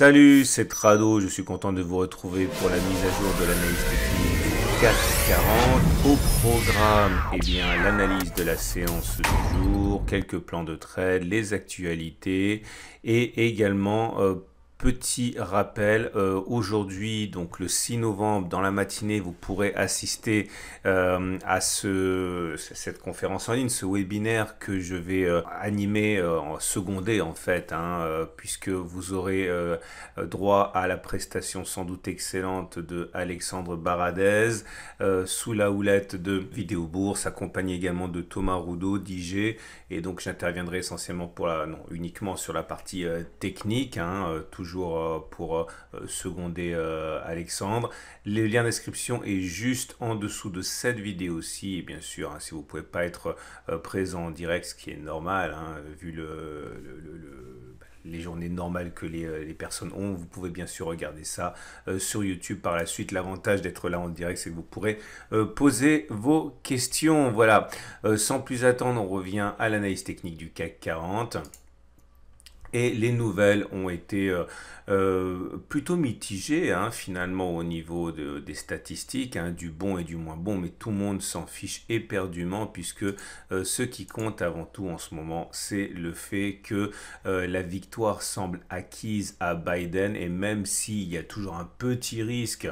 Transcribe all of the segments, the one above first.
Salut, c'est Trado, je suis content de vous retrouver pour la mise à jour de l'analyse technique 440. Au programme, eh bien, l'analyse de la séance du jour, quelques plans de trade, les actualités et également euh, Petit rappel, euh, aujourd'hui, donc le 6 novembre, dans la matinée, vous pourrez assister euh, à ce, cette conférence en ligne, ce webinaire que je vais euh, animer en secondé en fait, hein, puisque vous aurez droit à la prestation sans doute excellente de Alexandre Baradez, sous la houlette de Vidéo Bourse, accompagné également de Thomas Roudot, DJ, et donc j'interviendrai essentiellement pour la, non, uniquement sur la partie technique, hein, toujours euh, pour euh, seconder euh, Alexandre. Le lien d'inscription est juste en dessous de cette vidéo aussi. Et bien sûr, hein, si vous pouvez pas être présent en direct, ce qui est normal, hein, vu le, les journées normales que les, personnes ont. Vous pouvez bien sûr regarder ça sur YouTube par la suite. L'avantage d'être là en direct, c'est que vous pourrez poser vos questions. Voilà, sans plus attendre, on revient à l'analyse technique du CAC 40. Et les nouvelles ont été euh, euh, plutôt mitigées hein, finalement au niveau des statistiques, hein, du bon et du moins bon, mais tout le monde s'en fiche éperdument puisque euh, ce qui compte avant tout en ce moment, c'est le fait que la victoire semble acquise à Biden et même s'il y a toujours un petit risque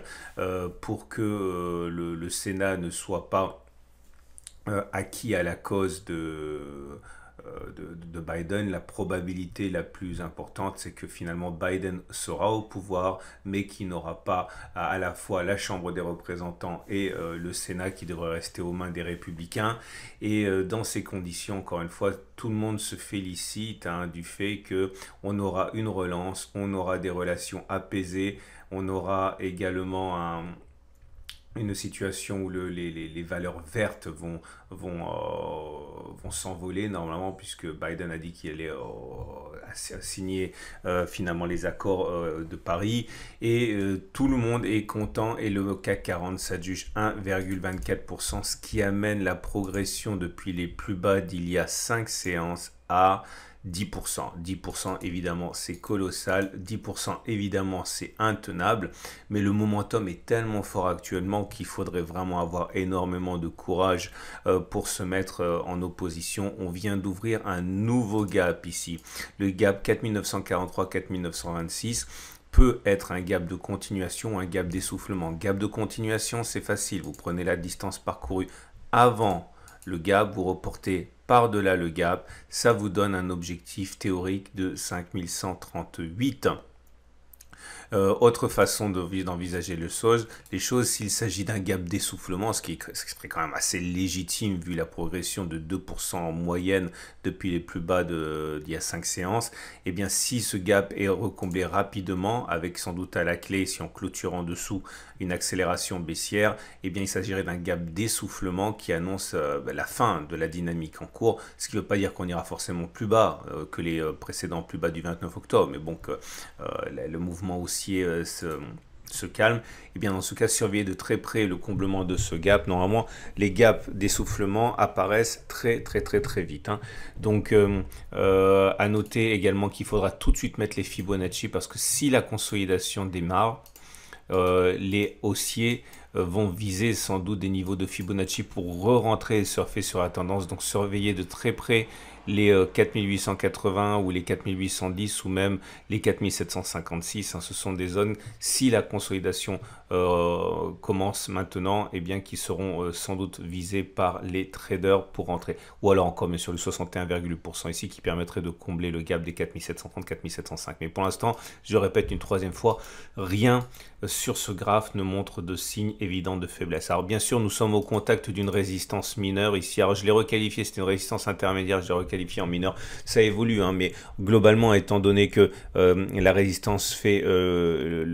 pour que le, Sénat ne soit pas acquis à la cause de de, Biden, la probabilité la plus importante, c'est que finalement Biden sera au pouvoir, mais qui n'aura pas à, la fois la Chambre des représentants et euh, le Sénat qui devrait rester aux mains des républicains. Et euh, dans ces conditions, encore une fois, tout le monde se félicite hein, du fait que on aura une relance, on aura des relations apaisées, on aura également un une situation où les, valeurs vertes euh, vont, s'envoler normalement, puisque Biden a dit qu'il allait euh, signer euh, finalement les accords de Paris. Et tout le monde est content et le CAC 40 s'adjuge 1,24%, ce qui amène la progression depuis les plus bas d'il y a 5 séances à 10%. 10% évidemment c'est colossal, 10% évidemment c'est intenable, mais le momentum est tellement fort actuellement qu'il faudrait vraiment avoir énormément de courage euh, pour se mettre euh, en opposition. On vient d'ouvrir un nouveau gap ici, le gap 4943-4926 peut être un gap de continuation, un gap d'essoufflement. Gap de continuation, c'est facile. Vous prenez la distance parcourue avant le gap, vous reportez par-delà le gap, ça vous donne un objectif théorique de 5138. Euh, autre façon d'envisager le chose, les choses, s'il s'agit d'un gap d'essoufflement, ce, qui serait quand même assez légitime vu la progression de 2% en moyenne depuis les plus bas d'il y a 5 séances, et eh bien si ce gap est recomblé rapidement, avec sans doute à la clé, si on clôture en dessous une accélération baissière, et eh bien il s'agirait d'un gap d'essoufflement qui annonce euh, bah, la fin de la dynamique en cours, ce qui ne veut pas dire qu'on ira forcément plus bas euh, que les précédents plus bas du 29 octobre, mais bon, le mouvement aussi se euh, calme, et eh bien dans ce cas, surveillez de très près le comblement de ce gap. Normalement, les gaps d'essoufflement apparaissent très très très très vite. Hein. Donc, euh, euh, à noter également qu'il faudra tout de suite mettre les Fibonacci parce que si la consolidation démarre, les haussiers vont viser sans doute des niveaux de Fibonacci pour re-rentrer et surfer sur la tendance. Donc, surveiller de très près les 4880 euh, ou les 4810 ou même les 4756. Hein, ce sont des zones, si la consolidation euh, commence maintenant, eh bien qui seront euh, sans doute visées par les traders pour rentrer. Ou alors encore, mais sur le 61,8% ici qui permettrait de combler le gap des 4730, 4705. Mais pour l'instant, je répète une troisième fois, rien sur ce graphe ne montre de signe évident de faiblesse. Alors bien sûr, nous sommes au contact d'une résistance mineure ici. Alors je l'ai requalifié, c'est une résistance intermédiaire, je l'ai en mineur Ça évolue, hein, mais globalement, étant donné que euh, la résistance fait euh,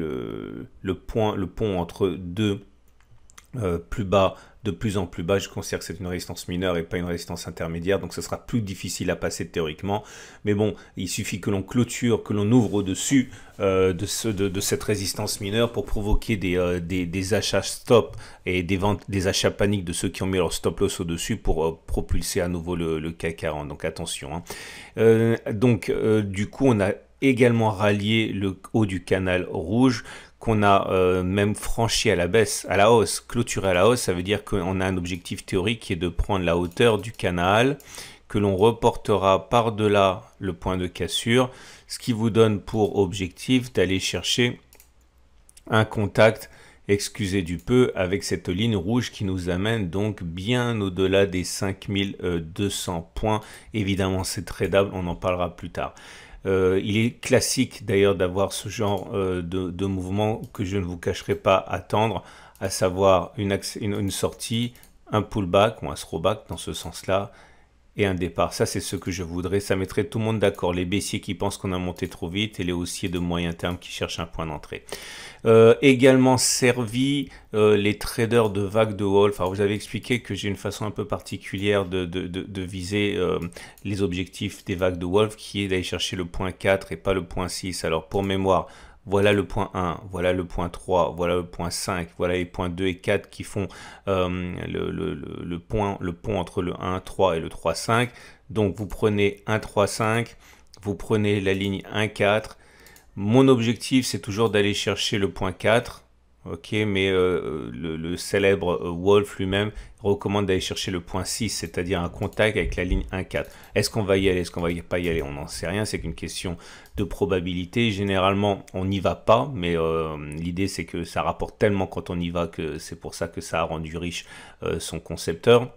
le, point, le pont entre deux euh, plus bas de plus en plus bas, je considère que c'est une résistance mineure et pas une résistance intermédiaire, donc ce sera plus difficile à passer théoriquement. Mais bon, il suffit que l'on clôture, que l'on ouvre au-dessus euh, de, cette résistance mineure pour provoquer euh, des, achats stop et des, ventes, des achats paniques de ceux qui ont mis leur stop loss au-dessus pour euh, propulser à nouveau le, le, CAC 40. Donc attention. Hein. donc du coup, on a également rallié le haut du canal rouge a euh, même franchi à la baisse, à la hausse, clôturé à la hausse, ça veut dire qu'on a un objectif théorique qui est de prendre la hauteur du canal que l'on reportera par-delà le point de cassure, ce qui vous donne pour objectif d'aller chercher un contact, excusez du peu, avec cette ligne rouge qui nous amène donc bien au-delà des 5200 euh, points. Évidemment, c'est tradable, on en parlera plus tard. Euh, il est classique d'ailleurs d'avoir ce genre euh, de, mouvement que je ne vous cacherai pas attendre, à savoir une, une sortie, un pullback ou un throwback dans ce sens-là, et un départ. Ça, c'est ce que je voudrais. Ça mettrait tout le monde d'accord. Les baissiers qui pensent qu'on a monté trop vite et les haussiers de moyen terme qui cherchent un point d'entrée. Euh, également servi euh, les traders de vagues de Wolf. Alors, vous avez expliqué que j'ai une façon un peu particulière de, viser euh, les objectifs des vagues de Wolf qui est d'aller chercher le point 4 et pas le point 6. Alors, pour mémoire, voilà le point 1, voilà le point 3, voilà le point 5, voilà les points 2 et 4 qui font euh, le pont entre le 1, 3 et le 3, 5. Donc vous prenez 1, 3, 5, vous prenez la ligne 1, 4. Mon objectif, c'est toujours d'aller chercher le point 4 Ok, mais euh, le, célèbre euh, Wolf lui-même recommande d'aller chercher le point 6, c'est-à-dire un contact avec la ligne 1-4. Est-ce qu'on va y aller Est-ce qu'on va pas y aller On n'en sait rien, c'est qu'une question de probabilité. Généralement, on n'y va pas, mais euh, l'idée c'est que ça rapporte tellement quand on y va que c'est pour ça que ça a rendu riche son concepteur.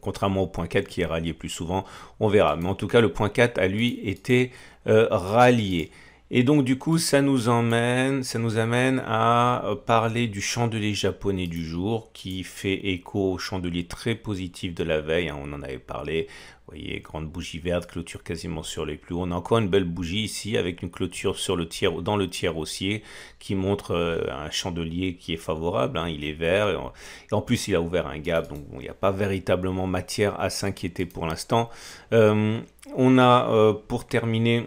Contrairement au point 4 qui est rallié plus souvent, on verra. Mais en tout cas, le point 4 a lui été rallié. Et donc du coup, ça nous emmène, ça nous amène à euh, parler du chandelier japonais du jour qui fait écho au chandelier très positif de la veille. Hein, on en avait parlé. Vous voyez, grande bougie verte, clôture quasiment sur les plus hauts. On a encore une belle bougie ici avec une clôture sur le tiers, dans le tiers haussier qui montre euh, un chandelier qui est favorable. Hein. il est vert en, plus il a ouvert un gap, donc il n'y a pas véritablement matière à s'inquiéter pour l'instant. Euh, on a pour terminer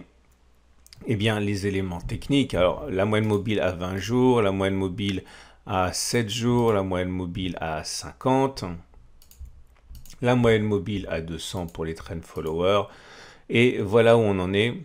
eh bien, les éléments techniques. Alors, la moyenne mobile à 20 jours, la moyenne mobile à 7 jours, la moyenne mobile à 50, la moyenne mobile à 200 pour les trend followers. Et voilà où on en est.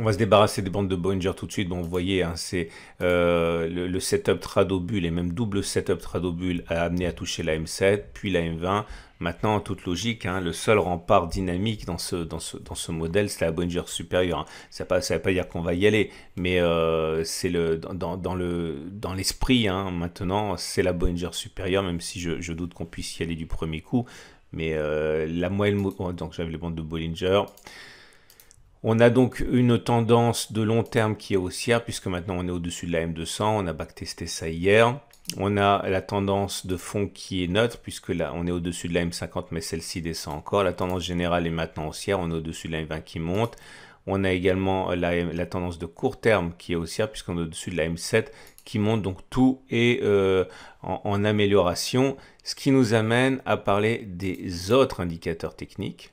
On va se débarrasser des bandes de Bollinger tout de suite. Donc vous voyez, hein, c'est euh, le, setup tradobul et même double setup tradobul a amené à toucher la M7, puis la M20. Maintenant, toute logique, hein, le seul rempart dynamique dans ce, modèle, c'est la Bollinger supérieure. Hein. Ça ne veut pas dire qu'on va y aller, mais euh, c'est dans, l'esprit, maintenant, c'est la Bollinger supérieure, même si je, doute qu'on puisse y aller du premier coup. Mais euh, la moelle, oh, donc j'avais les bandes de Bollinger. On a donc une tendance de long terme qui est haussière, puisque maintenant on est au-dessus de la M200, on a backtesté ça hier. On a la tendance de fond qui est neutre, puisque là on est au-dessus de la M50, mais celle-ci descend encore. La tendance générale est maintenant haussière, on est au-dessus de la M20 qui monte. On a également la, tendance de court terme qui est haussière, puisqu'on est au-dessus de la M7 qui monte, donc tout est euh, en amélioration. Ce qui nous amène à parler des autres indicateurs techniques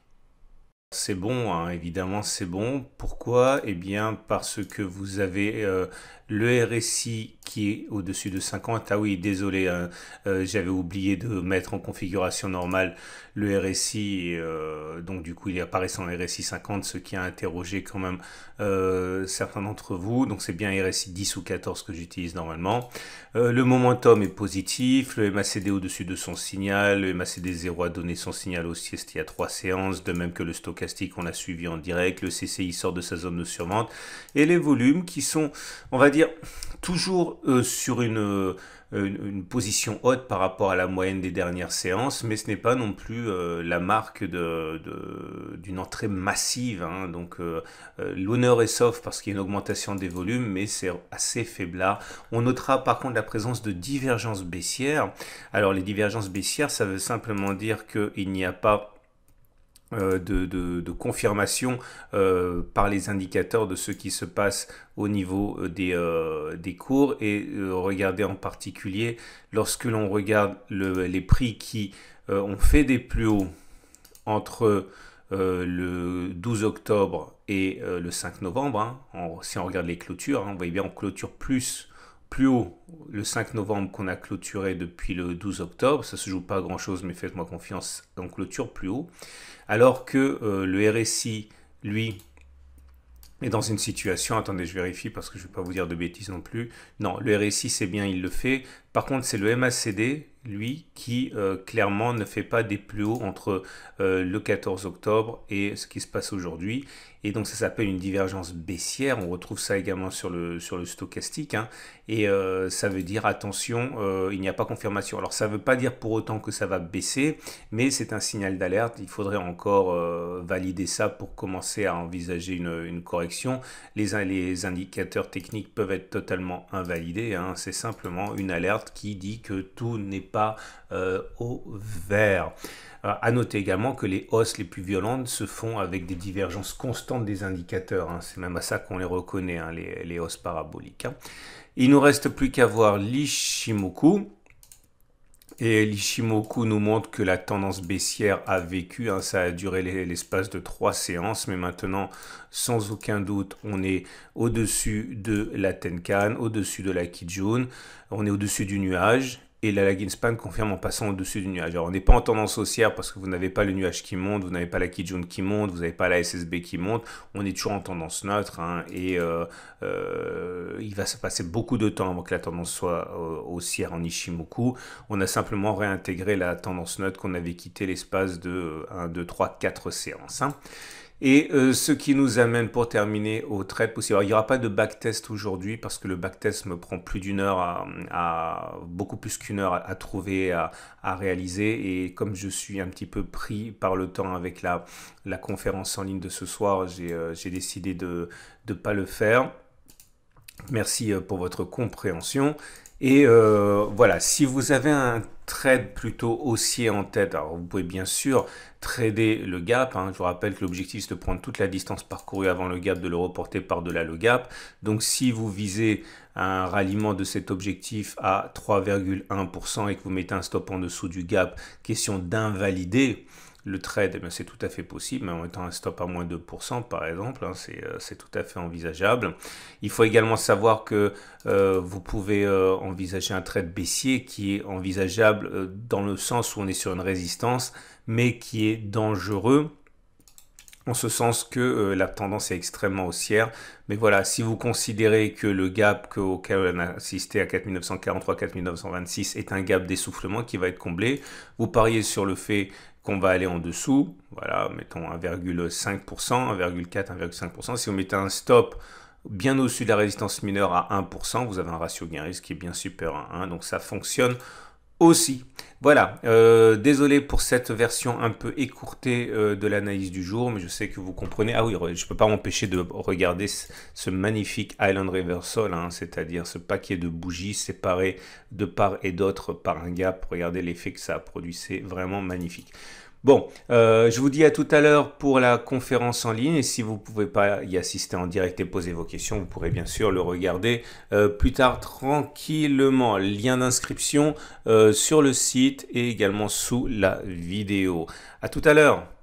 c'est bon, hein, évidemment, c'est bon. Pourquoi Eh bien, parce que vous avez euh, le RSI qui est au-dessus de 50. Ah oui, désolé, hein. euh, j'avais oublié de mettre en configuration normale le RSI. Euh, donc du coup, il apparaît en RSI 50, ce qui a interrogé quand même euh, certains d'entre vous. Donc c'est bien RSI 10 ou 14 que j'utilise normalement. le momentum est positif, le MACD au-dessus de son signal, le MACD 0 a donné son signal aussi y à trois séances, de même que le stochastique, on l'a suivi en direct, le CCI sort de sa zone de survente, et les volumes qui sont, on va dire, toujours euh, sur euh, une, position haute par rapport à la moyenne des dernières séances, mais ce n'est pas non plus euh, la marque d'une de, entrée massive. Hein. Donc l'honneur est sauf parce qu'il y a une augmentation des volumes, mais c'est assez faiblard. On notera par contre la présence de divergences baissières. Alors les divergences baissières, ça veut simplement dire qu'il n'y a pas euh, de, confirmation euh, par les indicateurs de ce qui se passe au niveau euh, des, cours et regardez en particulier lorsque l'on regarde les prix qui ont fait des plus hauts entre le 12 octobre et le 5 novembre, hein, si on regarde les clôtures, hein, on voit bien en clôture plus plus haut le 5 novembre qu'on a clôturé depuis le 12 octobre. Ça se joue pas grand chose, mais faites-moi confiance, en clôture plus haut. Alors que euh, le RSI, lui, est dans une situation. Attendez, je vérifie parce que je ne vais pas vous dire de bêtises non plus. Non, le RSI, c'est bien, il le fait. Par contre, c'est le MACD, lui, qui euh, clairement ne fait pas des plus hauts entre euh, le 14 octobre et ce qui se passe aujourd'hui. Et donc ça s'appelle une divergence baissière, on retrouve ça également sur le, sur le stochastique, hein. et euh, ça veut dire attention, euh, il n'y a pas confirmation. Alors ça ne veut pas dire pour autant que ça va baisser, mais c'est un signal d'alerte, il faudrait encore euh, valider ça pour commencer à envisager une, correction. Les, les, indicateurs techniques peuvent être totalement invalidés, hein. c'est simplement une alerte qui dit que tout n'est pas au vert. Euh, à noter également que les hausses les plus violentes se font avec des divergences constantes des indicateurs. Hein. C'est même à ça qu'on les reconnaît, hein, les, hausses paraboliques. Il hein. Il nous reste plus qu'à voir l'Ishimoku. Et l'Ishimoku nous montre que la tendance baissière a vécu, ça a duré l'espace de trois séances, mais maintenant, sans aucun doute, on est au-dessus de la Tenkan, au-dessus de la Kijun, on est au-dessus du nuage, et la Span confirme en passant au-dessus du nuage. Alors on n'est pas en tendance haussière parce que vous n'avez pas le nuage qui monte, vous n'avez pas la Kijun qui monte, vous n'avez pas la SSB qui monte. On est toujours en tendance neutre hein, et euh, euh, il va se passer beaucoup de temps avant que la tendance soit euh, haussière en Ishimoku. On a simplement réintégré la tendance neutre qu'on avait quitté l'espace de 1, 2, 3, 4 séances. Hein. Et euh, ce qui nous amène pour terminer au trait possible. il n'y aura pas de backtest aujourd'hui parce que le backtest me prend plus d'une heure à, beaucoup plus qu'une heure à, trouver, à, réaliser. Et comme je suis un petit peu pris par le temps avec la, conférence en ligne de ce soir, j'ai euh, décidé de ne pas le faire. Merci euh, pour votre compréhension. Et euh, voilà, si vous avez un trade plutôt haussier en tête, alors vous pouvez bien sûr trader le gap. Hein. Je vous rappelle que l'objectif c'est de prendre toute la distance parcourue avant le gap, de le reporter par-delà le gap. Donc si vous visez un ralliement de cet objectif à 3,1% et que vous mettez un stop en dessous du gap, question d'invalider le trade, eh ben, c'est tout à fait possible, en mettant un stop à moins 2%, par exemple, hein, euh, c'est tout à fait envisageable. Il faut également savoir que euh, vous pouvez euh, envisager un trade baissier qui est envisageable dans le sens où on est sur une résistance, mais qui est dangereux en ce sens que la tendance est extrêmement haussière. Mais voilà, si vous considérez que le gap que, auquel on a assisté à 4943-4926 est un gap d'essoufflement qui va être comblé, vous pariez sur le fait qu'on va aller en dessous, voilà, mettons 1,5%, 1,4, 1,5%. Si vous mettez un stop bien au-dessus de la résistance mineure à 1%, vous avez un ratio gain-risque qui est bien super. à 1, donc ça fonctionne aussi. Voilà, euh, désolé pour cette version un peu écourtée euh, de l'analyse du jour, mais je sais que vous comprenez. Ah oui, je ne peux pas m'empêcher de regarder ce magnifique Island Reversal, hein, c'est-à-dire ce paquet de bougies séparées de part et d'autre par un gap. Regardez l'effet que ça a produit, c'est vraiment magnifique. Bon, euh, je vous dis à tout à l'heure pour la conférence en ligne. Et si vous ne pouvez pas y assister en direct et poser vos questions, vous pourrez bien sûr le regarder euh, plus tard tranquillement. Lien d'inscription euh, sur le site et également sous la vidéo. À tout à l'heure.